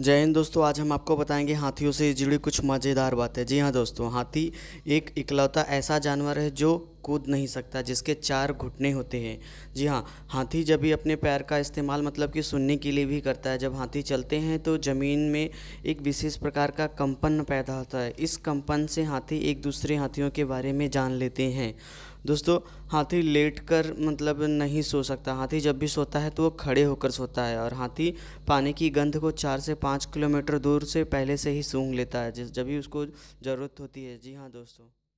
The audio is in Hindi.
जय हिंद दोस्तों आज हम आपको बताएंगे हाथियों से जुड़ी कुछ मज़ेदार बातें जी हाँ दोस्तों हाथी एक इकलौता ऐसा जानवर है जो कूद नहीं सकता जिसके चार घुटने होते हैं जी हाँ हाथी जब भी अपने पैर का इस्तेमाल मतलब कि सुनने के लिए भी करता है जब हाथी चलते हैं तो ज़मीन में एक विशेष प्रकार का कंपन पैदा होता है इस कंपन से हाथी एक दूसरे हाथियों के बारे में जान लेते हैं दोस्तों हाथी लेट कर मतलब नहीं सो सकता हाथी जब भी सोता है तो वो खड़े होकर सोता है और हाथी पानी की गंध को चार से पाँच किलोमीटर दूर से पहले से ही सूंघ लेता है जिस जब भी उसको ज़रूरत होती है जी हाँ दोस्तों